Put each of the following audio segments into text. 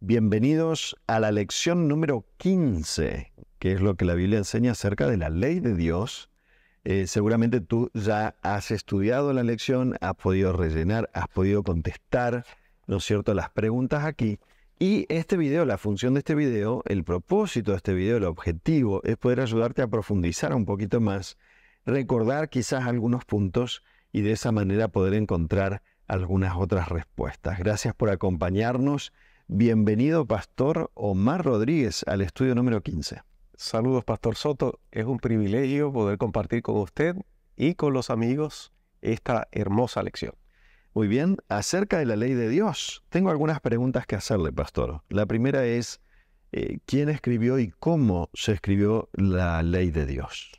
Bienvenidos a la lección número 15, que es lo que la Biblia enseña acerca de la ley de Dios. Eh, seguramente tú ya has estudiado la lección, has podido rellenar, has podido contestar, ¿no es cierto?, las preguntas aquí. Y este video, la función de este video, el propósito de este video, el objetivo, es poder ayudarte a profundizar un poquito más, recordar quizás algunos puntos y de esa manera poder encontrar algunas otras respuestas. Gracias por acompañarnos. Bienvenido, Pastor Omar Rodríguez, al estudio número 15. Saludos, Pastor Soto. Es un privilegio poder compartir con usted y con los amigos esta hermosa lección. Muy bien, acerca de la ley de Dios, tengo algunas preguntas que hacerle, pastor. La primera es, eh, ¿quién escribió y cómo se escribió la ley de Dios?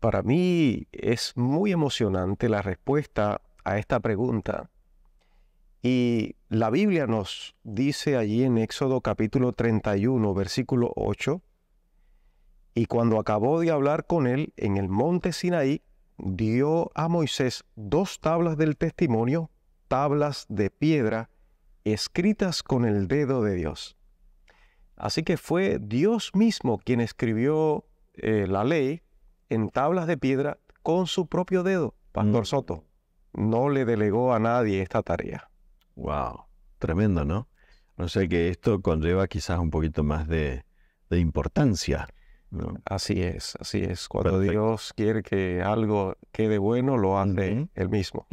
Para mí es muy emocionante la respuesta a esta pregunta. Y la Biblia nos dice allí en Éxodo capítulo 31, versículo 8, y cuando acabó de hablar con él en el monte Sinaí, dio a Moisés dos tablas del testimonio, tablas de piedra, escritas con el dedo de Dios. Así que fue Dios mismo quien escribió eh, la ley en tablas de piedra con su propio dedo. Pastor mm. Soto no le delegó a nadie esta tarea. Wow, tremendo, ¿no? No sé, que esto conlleva quizás un poquito más de, de importancia Así es, así es. Cuando Dios quiere que algo quede bueno, lo ande Él mismo.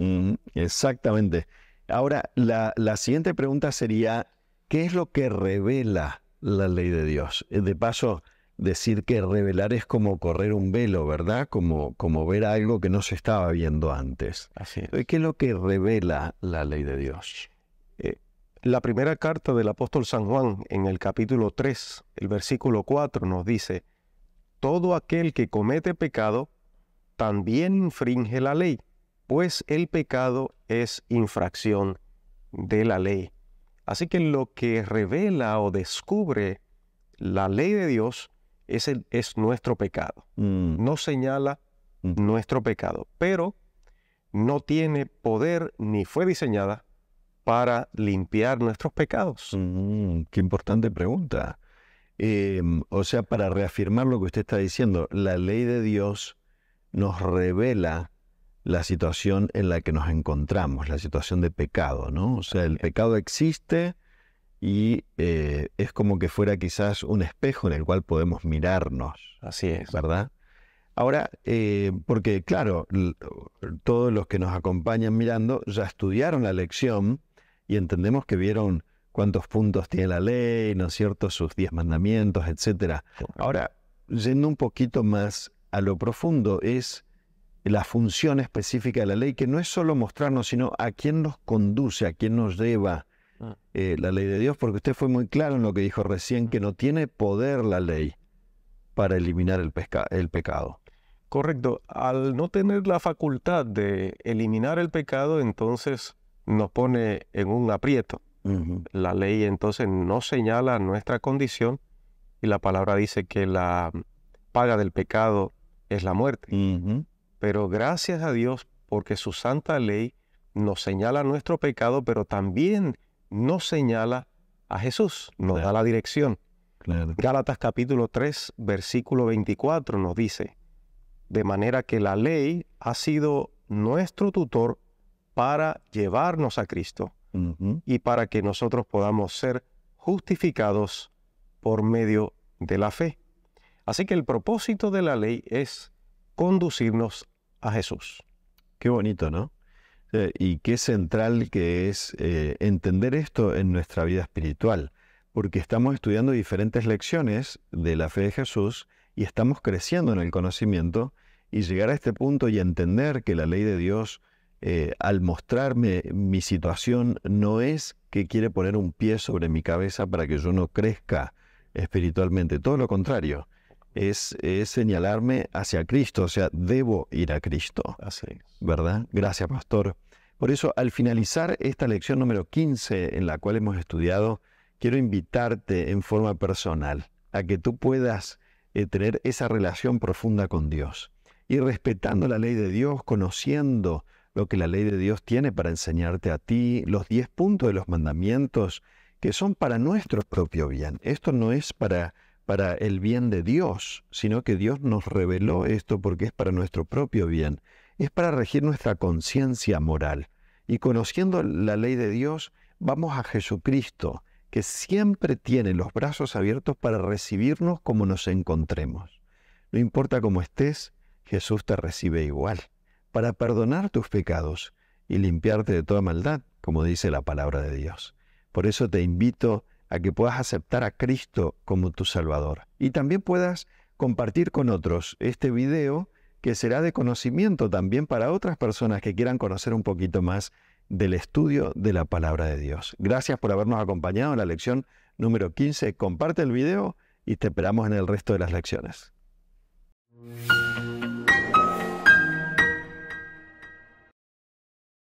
Exactamente. Ahora, la, siguiente pregunta sería, ¿qué es lo que revela la ley de Dios? Eh, de paso, decir que revelar es como correr un velo, ¿verdad? Como, como ver algo que no se estaba viendo antes. Así eh, es. ¿Qué es lo que revela la ley de Dios? Eh, la primera carta del apóstol San Juan en el capítulo 3, el versículo 4 nos dice, todo aquel que comete pecado también infringe la ley, pues el pecado es infracción de la ley. Así que lo que revela o descubre la ley de Dios es, nuestro pecado. Mm. No señala mm. nuestro pecado, pero no tiene poder ni fue diseñada para limpiar nuestros pecados. Mm, qué importante pregunta. Em, o sea, para reafirmar lo que usted está diciendo, la ley de Dios nos revela la situación en la que nos encontramos, la situación de pecado, ¿no? O sea, el pecado existe y eh, es como que fuera quizás un espejo en el cual podemos mirarnos. Así es. ¿Verdad? Ahora, eh, porque claro, todos los que nos acompañan mirando ya estudiaron la lección y entendemos que vieron cuántos puntos tiene la ley, ¿no es cierto? Sus diez mandamientos, etc. Ahora, yendo un poquito más a lo profundo, es la función específica de la ley, que no es solo mostrarnos, sino a quién nos conduce, a quién nos lleva ah. eh, la ley de Dios, porque usted fue muy claro en lo que dijo recién, ah. que no tiene poder la ley para eliminar el pecado. Correcto, al no tener la facultad de eliminar el pecado, entonces nos pone en un aprieto. La ley entonces no señala nuestra condición y la palabra dice que la paga del pecado es la muerte. Pero gracias a Dios porque su santa ley nos señala nuestro pecado, pero también nos señala a Jesús, nos da la dirección. Gálatas capítulo 3, versículo 24 nos dice, de manera que la ley ha sido nuestro tutor para llevarnos a Cristo, y para que nosotros podamos ser justificados por medio de la fe. Así que el propósito de la ley es conducirnos a Jesús. Qué bonito, ¿no? Eh, y qué central que es eh, entender esto en nuestra vida espiritual, porque estamos estudiando diferentes lecciones de la fe de Jesús y estamos creciendo en el conocimiento y llegar a este punto y entender que la ley de Dios eh, al mostrarme mi situación no es que quiere poner un pie sobre mi cabeza para que yo no crezca espiritualmente, todo lo contrario, es, señalarme hacia Cristo, o sea, debo ir a Cristo. Así es. ¿Verdad? Gracias, pastor. Por eso, al finalizar esta lección número 15 en la cual hemos estudiado, quiero invitarte en forma personal a que tú puedas eh, tener esa relación profunda con Dios. Y respetando la ley de Dios, conociendo lo que la ley de Dios tiene para enseñarte a ti, los diez puntos de los mandamientos que son para nuestro propio bien. Esto no es para, para el bien de Dios, sino que Dios nos reveló esto porque es para nuestro propio bien. Es para regir nuestra conciencia moral. Y conociendo la ley de Dios, vamos a Jesucristo, que siempre tiene los brazos abiertos para recibirnos como nos encontremos. No importa cómo estés, Jesús te recibe igual para perdonar tus pecados y limpiarte de toda maldad, como dice la palabra de Dios. Por eso te invito a que puedas aceptar a Cristo como tu Salvador y también puedas compartir con otros este video que será de conocimiento también para otras personas que quieran conocer un poquito más del estudio de la palabra de Dios. Gracias por habernos acompañado en la lección número 15. Comparte el video y te esperamos en el resto de las lecciones.